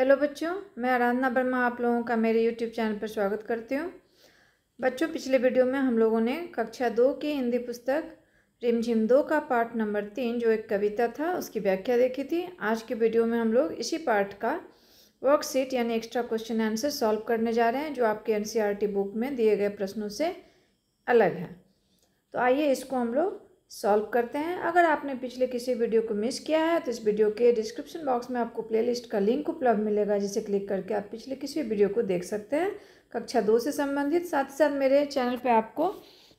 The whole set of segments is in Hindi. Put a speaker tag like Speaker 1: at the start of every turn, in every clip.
Speaker 1: हेलो बच्चों मैं आराधना वर्मा आप लोगों का मेरे यूट्यूब चैनल पर स्वागत करती हूँ बच्चों पिछले वीडियो में हम लोगों ने कक्षा दो की हिंदी पुस्तक रिमझिम दो का पार्ट नंबर तीन जो एक कविता था उसकी व्याख्या देखी थी आज के वीडियो में हम लोग इसी पार्ट का वर्कशीट यानी एक्स्ट्रा क्वेश्चन आंसर सॉल्व करने जा रहे हैं जो आपके एन बुक e में दिए गए प्रश्नों से अलग है तो आइए इसको हम लोग सॉल्व करते हैं अगर आपने पिछले किसी वीडियो को मिस किया है तो इस वीडियो के डिस्क्रिप्शन बॉक्स में आपको प्लेलिस्ट का लिंक उपलब्ध मिलेगा जिसे क्लिक करके आप पिछले किसी वीडियो को देख सकते हैं कक्षा दो से संबंधित साथ ही साथ मेरे चैनल पर आपको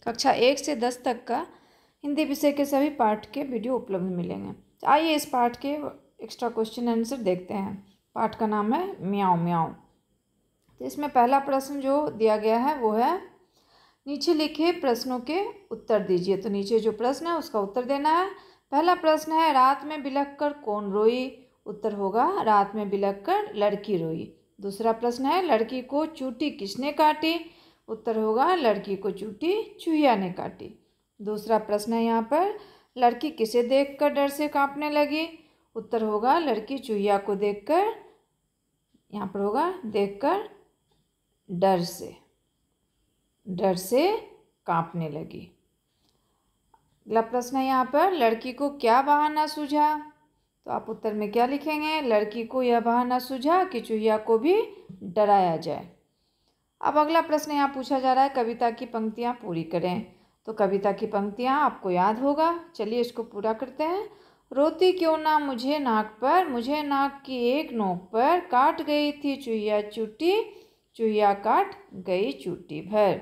Speaker 1: कक्षा एक से दस तक का हिंदी विषय के सभी पाठ के वीडियो उपलब्ध मिलेंगे तो आइए इस पाठ के एक्स्ट्रा क्वेश्चन आंसर देखते हैं पाठ का नाम है म्याओ म्याओ तो इसमें पहला प्रश्न जो दिया गया है वो है नीचे लिखे प्रश्नों के उत्तर दीजिए तो नीचे जो प्रश्न है उसका उत्तर देना है पहला प्रश्न है रात में बिलख कर कौन रोई उत्तर होगा रात में बिलख कर लड़की रोई दूसरा प्रश्न है लड़की को चूटी किसने काटी उत्तर होगा लड़की को चूटी चूहिया ने काटी दूसरा प्रश्न है यहाँ पर लड़की किसे देखकर डर से कांपने लगी उत्तर होगा लड़की चूहिया को देखकर यहाँ पर होगा देखकर डर से डर से कांपने लगी अगला प्रश्न है यहाँ पर लड़की को क्या बहाना सूझा तो आप उत्तर में क्या लिखेंगे लड़की को यह बहाना सूझा कि चूहिया को भी डराया जाए अब अगला प्रश्न यहाँ पूछा जा रहा है कविता की पंक्तियाँ पूरी करें तो कविता की पंक्तियाँ आपको याद होगा चलिए इसको पूरा करते हैं रोती क्यों ना मुझे नाक पर मुझे नाक की एक नोक पर काट गई थी चूहिया चुट्टी चुया काट गई चूटी भर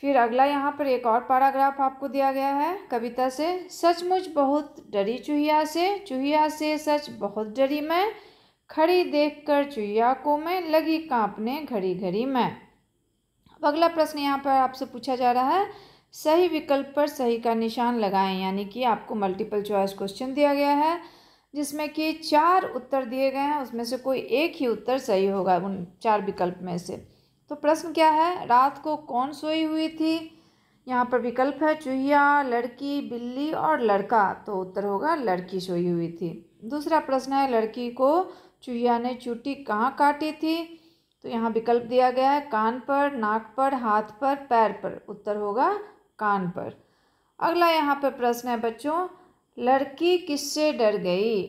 Speaker 1: फिर अगला यहाँ पर एक और पैराग्राफ आपको दिया गया है कविता से सचमुच बहुत डरी चूहिया से चूहिया से सच बहुत डरी मैं खड़ी देखकर चूहिया को मैं लगी कांपने घड़ी घड़ी मैं अब अगला प्रश्न यहाँ पर आपसे पूछा जा रहा है सही विकल्प पर सही का निशान लगाएं यानी कि आपको मल्टीपल चॉइस क्वेश्चन दिया गया है जिसमें कि चार उत्तर दिए गए हैं उसमें से कोई एक ही उत्तर सही होगा उन चार विकल्प में से तो प्रश्न क्या है रात को कौन सोई हुई थी यहाँ पर विकल्प है चूहिया लड़की बिल्ली और लड़का तो उत्तर होगा लड़की सोई हुई थी दूसरा प्रश्न है लड़की को चूहिया ने चूटी कहाँ काटी थी तो यहाँ विकल्प दिया गया है कान पर नाक पर हाथ पर पैर पर उत्तर होगा कान पर अगला यहाँ पर प्रश्न है बच्चों लड़की किससे डर गई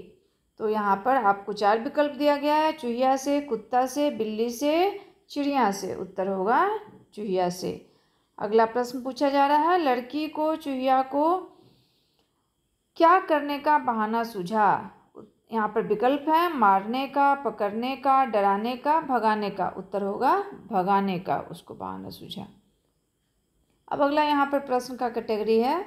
Speaker 1: तो यहाँ पर आपको चार विकल्प दिया गया है चूहिया से कुत्ता से बिल्ली से चिड़िया से उत्तर होगा चूहिया से अगला प्रश्न पूछा जा रहा है लड़की को चूहिया को क्या करने का बहाना सूझा यहाँ पर विकल्प है मारने का पकड़ने का डराने का भगाने का उत्तर होगा भगाने का उसको बहाना सूझा अब अगला यहाँ पर प्रश्न का कैटेगरी है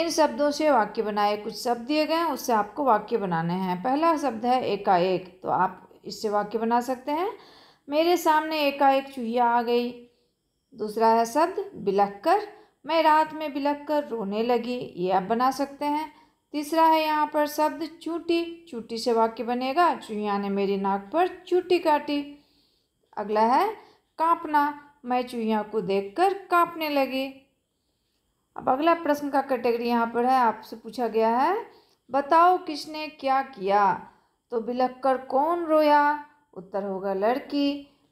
Speaker 1: इन शब्दों से वाक्य बनाए कुछ शब्द दिए गए हैं उससे आपको वाक्य बनाने हैं पहला शब्द है एकाएक तो आप इससे वाक्य बना सकते हैं मेरे सामने एकाएक चूहिया आ गई दूसरा है शब्द बिलख कर मैं रात में बिलख कर रोने लगी ये आप बना सकते हैं तीसरा है यहाँ पर शब्द चूटी चूटी से वाक्य बनेगा चूहिया ने मेरी नाक पर चूटी काटी अगला है कांपना मैं चूहिया को देखकर कांपने लगी अब अगला प्रश्न का कैटेगरी यहाँ पर है आपसे पूछा गया है बताओ किसने क्या किया तो बिलखकर कौन रोया उत्तर होगा लड़की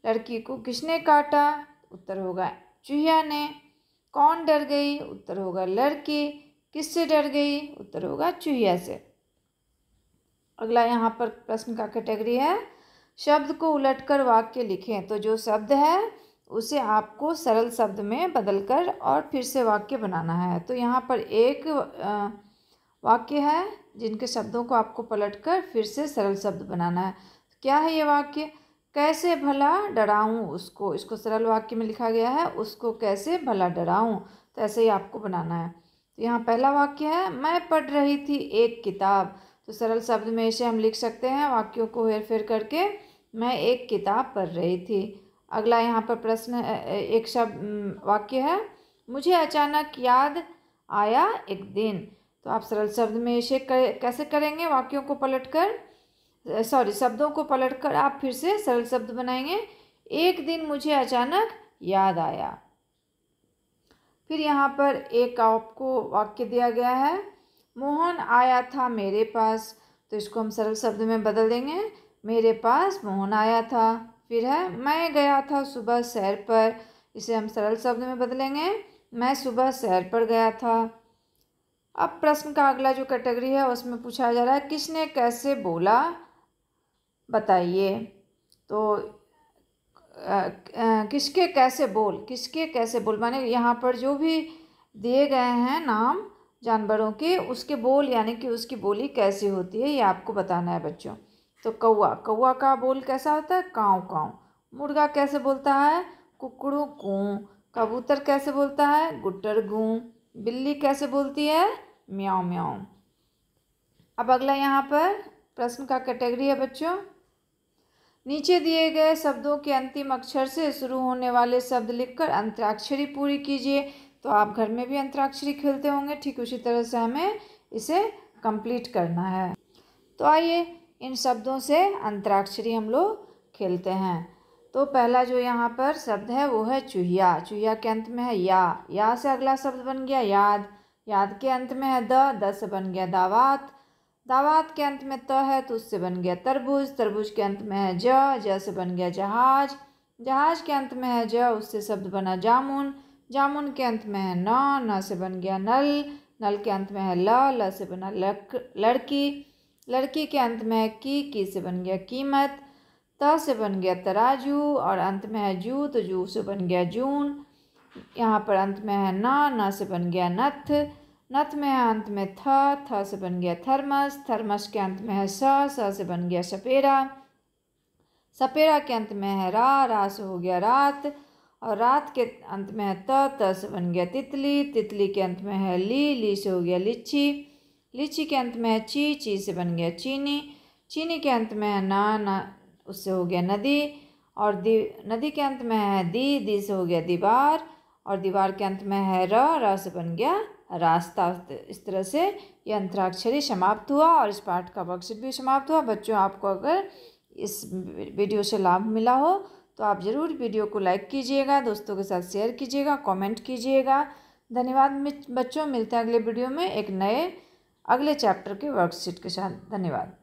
Speaker 1: लड़की को किसने काटा उत्तर होगा चूहिया ने कौन डर गई उत्तर होगा लड़की किससे डर गई उत्तर होगा चूहिया से अगला यहाँ पर प्रश्न का कैटेगरी है शब्द को उलटकर वाक्य लिखें तो जो शब्द है उसे आपको सरल शब्द में बदलकर और फिर से वाक्य बनाना है तो यहाँ पर एक वाक्य है जिनके शब्दों को आपको पलटकर फिर से सरल शब्द बनाना है क्या है ये वाक्य कैसे भला डराऊँ उसको इसको सरल वाक्य में लिखा गया है उसको कैसे भला डराऊँ तो ऐसे ही आपको बनाना है तो यहाँ पहला वाक्य है मैं पढ़ रही थी एक किताब तो सरल शब्द में इसे हम लिख सकते हैं वाक्यों को हेर फेर करके मैं एक किताब पढ़ रही थी अगला यहाँ पर प्रश्न एक शब्द वाक्य है मुझे अचानक याद आया एक दिन तो आप सरल शब्द में इसे कर, कैसे करेंगे वाक्यों को पलटकर सॉरी शब्दों को पलटकर आप फिर से सरल शब्द बनाएंगे एक दिन मुझे अचानक याद आया फिर यहाँ पर एक आपको वाक्य दिया गया है मोहन आया था मेरे पास तो इसको हम सरल शब्द में बदल देंगे मेरे पास मोहन आया था फिर है हम्म। मैं गया था सुबह सैर पर इसे हम सरल शब्द में बदलेंगे मैं सुबह सैर पर गया था अब प्रश्न का अगला जो कैटेगरी है उसमें पूछा जा रहा है किसने कैसे बोला बताइए तो किसके कैसे बोल किसके कैसे बोल माने यहाँ पर जो भी दिए गए हैं नाम जानवरों के उसके बोल यानी कि उसकी बोली कैसी होती है ये आपको बताना है बच्चों तो कौआ कौआ का बोल कैसा होता है काँव काँव मुर्गा कैसे बोलता है कुकड़ू कूँ कबूतर कैसे बोलता है गुटर गूँ बिल्ली कैसे बोलती है म्याओ म्याओ अब अगला यहाँ पर प्रश्न का कैटेगरी है बच्चों नीचे दिए गए शब्दों के अंतिम अक्षर से शुरू होने वाले शब्द लिखकर अंतराक्षरी पूरी कीजिए तो आप घर में भी अंतराक्षरी खेलते होंगे ठीक उसी तरह से हमें इसे कंप्लीट करना है तो आइए इन शब्दों से अंतराक्षरी हम लोग खेलते हैं तो पहला जो यहाँ पर शब्द है वो है चूहिया चूहिया के अंत में है या या से अगला शब्द बन गया याद याद के अंत में है द द से बन गया दावात दावात के अंत में त तो है तो उससे बन गया तरबूज तरबूज के अंत में है ज ज से बन गया जहाज जहाज के अंत में है ज उससे शब्द बना जामुन जामुन के अंत में है न न से बन गया नल नल के अंत में है ल ल से बना लक लड़की लड़की के अंत में की की से बन गया कीमत त से बन गया तराजू और अंत में है जू तो जू से बन गया जून यहाँ पर अंत में है ना ना से बन गया नथ नथ में है अंत में थ थ से बन गया थर्मस थर्मस के अंत में है स स से बन गया सपेरा सपेरा के अंत में है रा रा से हो गया रात और रात के अंत में है त त से बन गया तितली तितली के अंत में है ली ली से हो गया लिच्छी लीची के अंत में है ची ची से बन गया चीनी चीनी के अंत में है ना ना उससे हो गया नदी और दी नदी के अंत में है दी दी से हो गया दीवार और दीवार के अंत में है र रा से बन गया रास्ता इस तरह से ये अंतराक्षरी समाप्त हुआ और इस पाठ का वर्कशीट भी समाप्त हुआ बच्चों आपको अगर इस वीडियो से लाभ मिला हो तो आप ज़रूर वीडियो को लाइक कीजिएगा दोस्तों के साथ शेयर कीजिएगा कमेंट कीजिएगा धन्यवाद बच्चों मिलते हैं अगले वीडियो में एक नए अगले चैप्टर के वर्कशीट के साथ धन्यवाद